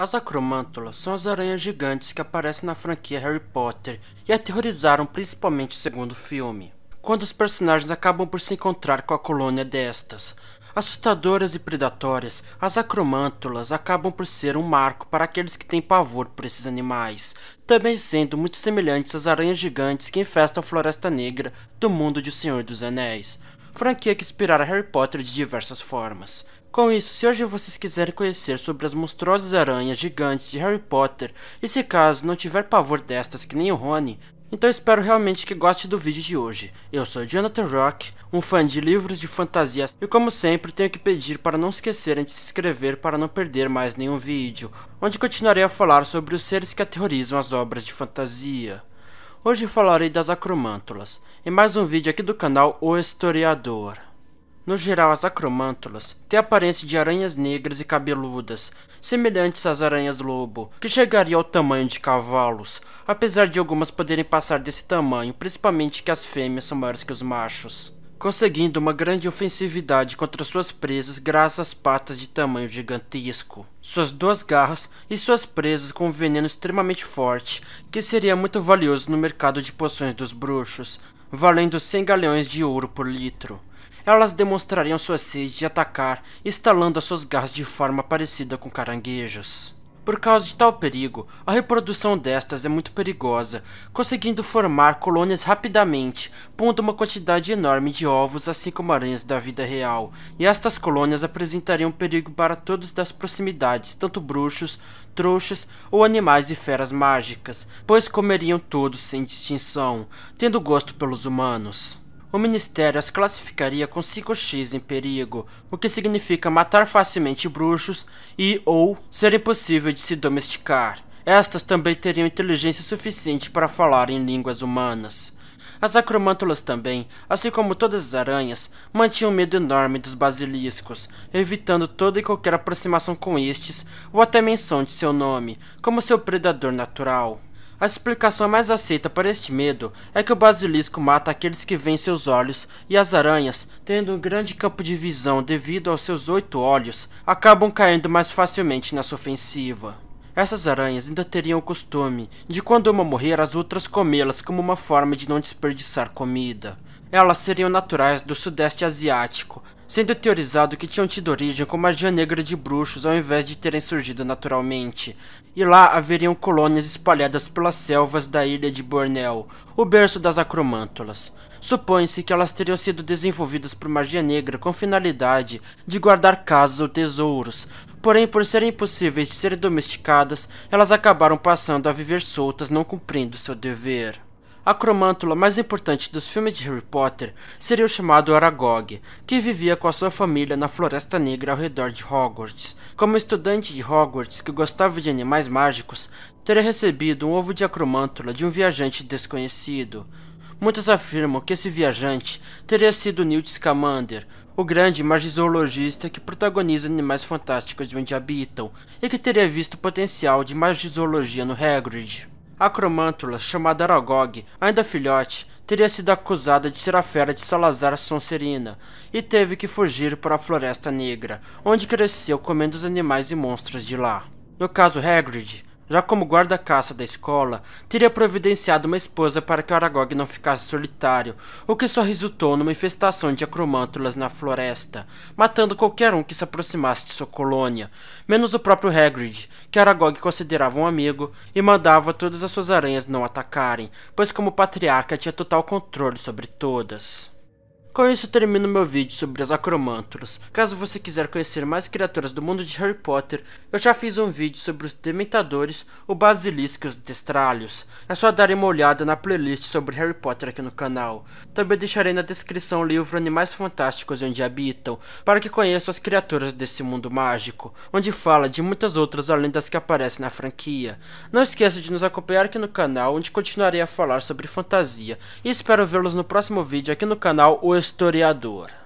As acromântulas são as aranhas gigantes que aparecem na franquia Harry Potter e aterrorizaram principalmente o segundo filme, quando os personagens acabam por se encontrar com a colônia destas. Assustadoras e predatórias, as acromântulas acabam por ser um marco para aqueles que têm pavor por esses animais, também sendo muito semelhantes às aranhas gigantes que infestam a Floresta Negra do mundo de O Senhor dos Anéis, franquia que inspirara Harry Potter de diversas formas. Com isso, se hoje vocês quiserem conhecer sobre as monstruosas aranhas gigantes de Harry Potter, e se caso não tiver pavor destas que nem o Rony, então espero realmente que goste do vídeo de hoje. Eu sou Jonathan Rock, um fã de livros de fantasias, e como sempre tenho que pedir para não esquecerem de se inscrever para não perder mais nenhum vídeo, onde continuarei a falar sobre os seres que aterrorizam as obras de fantasia. Hoje falarei das acromântulas, em mais um vídeo aqui do canal O Historiador. No geral, as acromântulas têm a aparência de aranhas negras e cabeludas, semelhantes às aranhas-lobo, que chegariam ao tamanho de cavalos, apesar de algumas poderem passar desse tamanho, principalmente que as fêmeas são maiores que os machos, conseguindo uma grande ofensividade contra suas presas graças às patas de tamanho gigantesco, suas duas garras e suas presas com um veneno extremamente forte, que seria muito valioso no mercado de poções dos bruxos, valendo 100 galeões de ouro por litro. Elas demonstrariam sua sede de atacar, estalando as suas garras de forma parecida com caranguejos. Por causa de tal perigo, a reprodução destas é muito perigosa, conseguindo formar colônias rapidamente, pondo uma quantidade enorme de ovos, assim como aranhas da vida real, e estas colônias apresentariam perigo para todos das proximidades, tanto bruxos, trouxas ou animais e feras mágicas, pois comeriam todos sem distinção, tendo gosto pelos humanos o ministério as classificaria com 5x em perigo, o que significa matar facilmente bruxos e ou ser impossível de se domesticar. Estas também teriam inteligência suficiente para falar em línguas humanas. As acromântulas também, assim como todas as aranhas, mantinham medo enorme dos basiliscos, evitando toda e qualquer aproximação com estes ou até menção de seu nome, como seu predador natural. A explicação mais aceita para este medo é que o basilisco mata aqueles que veem seus olhos, e as aranhas, tendo um grande campo de visão devido aos seus oito olhos, acabam caindo mais facilmente nessa ofensiva. Essas aranhas ainda teriam o costume de quando uma morrer as outras comê-las como uma forma de não desperdiçar comida. Elas seriam naturais do sudeste asiático, sendo teorizado que tinham tido origem com magia negra de bruxos ao invés de terem surgido naturalmente, e lá haveriam colônias espalhadas pelas selvas da ilha de Borneo, o berço das acromântulas. Supõe-se que elas teriam sido desenvolvidas por magia negra com finalidade de guardar casas ou tesouros, porém por serem impossíveis de serem domesticadas, elas acabaram passando a viver soltas não cumprindo seu dever. A cromântula mais importante dos filmes de Harry Potter seria o chamado Aragog, que vivia com a sua família na Floresta Negra ao redor de Hogwarts. Como estudante de Hogwarts que gostava de animais mágicos, teria recebido um ovo de acromântula de um viajante desconhecido. Muitos afirmam que esse viajante teria sido Newt Scamander, o grande magizoologista que protagoniza Animais Fantásticos de Onde Habitam, e que teria visto o potencial de magizoologia no Hagrid. Acromântula, chamada Aragog, ainda filhote, teria sido acusada de ser a fera de Salazar Sonserina e teve que fugir para a Floresta Negra, onde cresceu comendo os animais e monstros de lá. No caso Hagrid, já como guarda-caça da escola, teria providenciado uma esposa para que Aragog não ficasse solitário, o que só resultou numa infestação de acromântulas na floresta, matando qualquer um que se aproximasse de sua colônia, menos o próprio Hagrid, que Aragog considerava um amigo e mandava todas as suas aranhas não atacarem, pois como patriarca tinha total controle sobre todas. Com isso termino meu vídeo sobre as acromântulas. Caso você quiser conhecer mais criaturas do mundo de Harry Potter, eu já fiz um vídeo sobre os dementadores, o basilisco e os destralhos. É só dar uma olhada na playlist sobre Harry Potter aqui no canal. Também deixarei na descrição o livro Animais Fantásticos e Onde Habitam, para que conheçam as criaturas desse mundo mágico, onde fala de muitas outras além das que aparecem na franquia. Não esqueça de nos acompanhar aqui no canal, onde continuarei a falar sobre fantasia, e espero vê-los no próximo vídeo aqui no canal O historiador